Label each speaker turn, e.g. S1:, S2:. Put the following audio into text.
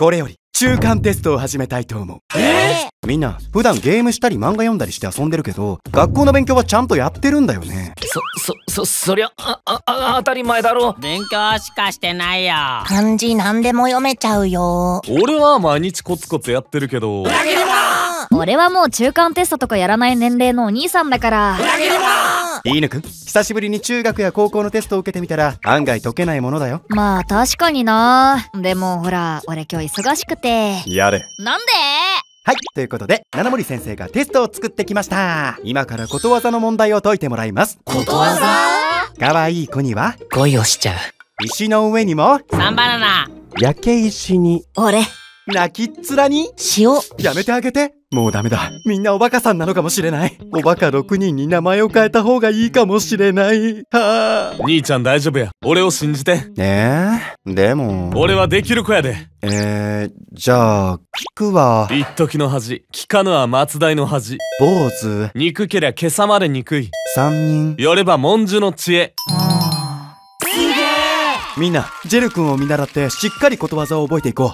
S1: これより中間テストを始めたいと思うえー、みんな普段ゲームしたり漫画読んだりして遊んでるけど学校の勉強はちゃんとやってるんだよねそそそそりゃ
S2: ああ当たり前だろ勉強しかしてないよ
S1: 漢字何でも読めちゃうよ俺は毎日コツコツやってるけど俺
S2: はもう中間テストとかやらない年齢のお兄さんだから裏切り者
S1: 飯野くん久しぶりに中学や高校のテストを受けてみたら案外解けないものだよ
S2: まあ確かになでもほら俺今日忙しくてやれな
S1: んではいということで七森先生がテストを作ってきました今からことわざの問題を解いてもらいますことわざ可愛い子には恋をしちゃう石の上にもサンバナナ焼け石に俺泣きっ面に塩やめてあげてもうダメだみんなおバカさんなのかもしれないおバカ6人に名前を変えた方がいいかもしれないはあ兄ちゃん大丈夫や俺を信じてねえでも俺はできる子やでえー、じゃあ聞くわ一時の恥聞かぬは松代の恥坊主憎けりゃ今朝まで憎い3人よれば文殊の知恵みんなジェル君を見習ってしっかりことわざを覚えていこう